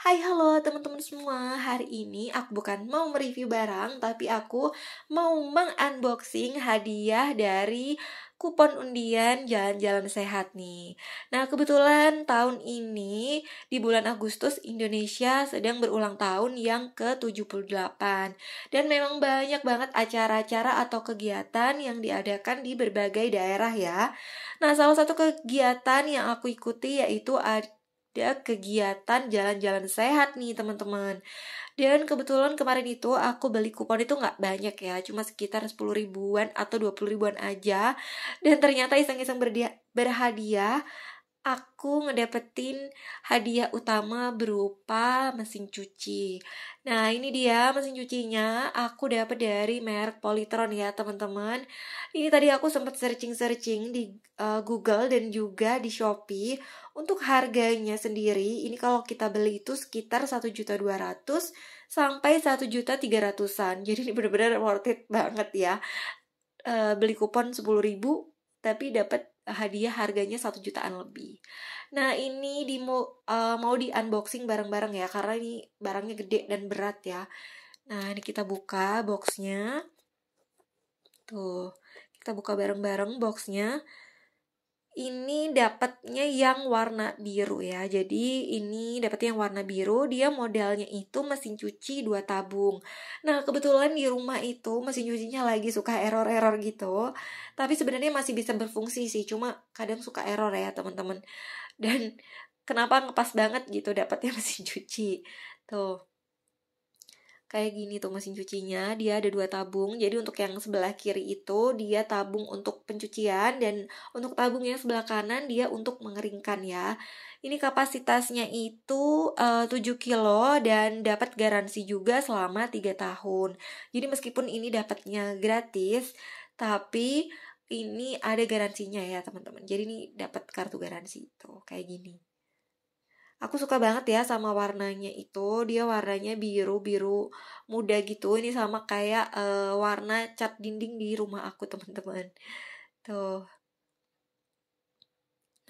Hai halo teman-teman semua, hari ini aku bukan mau mereview barang tapi aku mau mengunboxing hadiah dari kupon undian jalan-jalan sehat nih. Nah, kebetulan tahun ini di bulan Agustus Indonesia sedang berulang tahun yang ke-78 dan memang banyak banget acara-acara atau kegiatan yang diadakan di berbagai daerah ya. Nah, salah satu kegiatan yang aku ikuti yaitu ada kegiatan jalan-jalan sehat nih teman-teman dan kebetulan kemarin itu aku beli kupon itu nggak banyak ya cuma sekitar 10 ribuan atau 20 ribuan aja dan ternyata iseng-iseng berhadiah aku ngedapetin hadiah utama berupa mesin cuci. Nah, ini dia mesin cucinya. Aku dapat dari merek Polytron ya, teman-teman. Ini tadi aku sempat searching-searching di uh, Google dan juga di Shopee untuk harganya sendiri. Ini kalau kita beli itu sekitar 1.200 sampai 1.300-an. Jadi ini benar-benar worth it banget ya. Uh, beli kupon 10.000 tapi dapat hadiah harganya satu jutaan lebih. Nah ini di mau, uh, mau di unboxing bareng-bareng ya karena ini barangnya gede dan berat ya. Nah ini kita buka boxnya, tuh kita buka bareng-bareng boxnya ini dapatnya yang warna biru ya. Jadi ini dapatnya yang warna biru, dia modelnya itu mesin cuci dua tabung. Nah, kebetulan di rumah itu mesin cucinya lagi suka error-error gitu. Tapi sebenarnya masih bisa berfungsi sih, cuma kadang suka error ya, teman-teman. Dan kenapa ngepas banget gitu dapatnya mesin cuci. Tuh kayak gini tuh mesin cucinya dia ada dua tabung jadi untuk yang sebelah kiri itu dia tabung untuk pencucian dan untuk tabung yang sebelah kanan dia untuk mengeringkan ya ini kapasitasnya itu eh, uh, 7 kilo dan dapat garansi juga selama 3 tahun jadi meskipun ini dapatnya gratis tapi ini ada garansinya ya teman-teman jadi ini dapat kartu garansi tuh kayak gini Aku suka banget ya sama warnanya itu. Dia warnanya biru-biru muda gitu. Ini sama kayak uh, warna cat dinding di rumah aku, teman-teman. Tuh.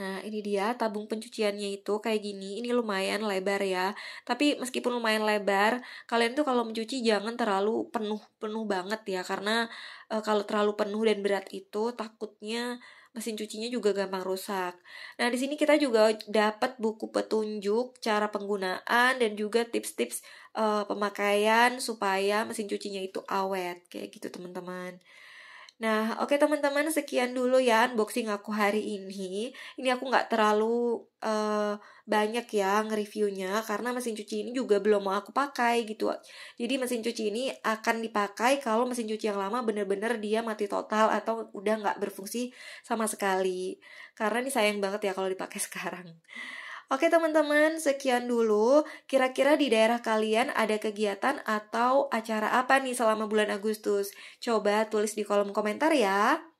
Nah, ini dia tabung pencuciannya itu kayak gini. Ini lumayan lebar ya. Tapi meskipun lumayan lebar, kalian tuh kalau mencuci jangan terlalu penuh-penuh banget ya karena uh, kalau terlalu penuh dan berat itu takutnya mesin cucinya juga gampang rusak. Nah, di sini kita juga dapat buku petunjuk cara penggunaan dan juga tips-tips uh, pemakaian supaya mesin cucinya itu awet. Kayak gitu, teman-teman. Nah, oke okay, teman-teman, sekian dulu ya unboxing aku hari ini. Ini aku nggak terlalu uh, banyak ya nge-reviewnya karena mesin cuci ini juga belum mau aku pakai gitu. Jadi mesin cuci ini akan dipakai kalau mesin cuci yang lama bener-bener dia mati total atau udah nggak berfungsi sama sekali. Karena ini sayang banget ya kalau dipakai sekarang. Oke teman-teman, sekian dulu. Kira-kira di daerah kalian ada kegiatan atau acara apa nih selama bulan Agustus? Coba tulis di kolom komentar ya.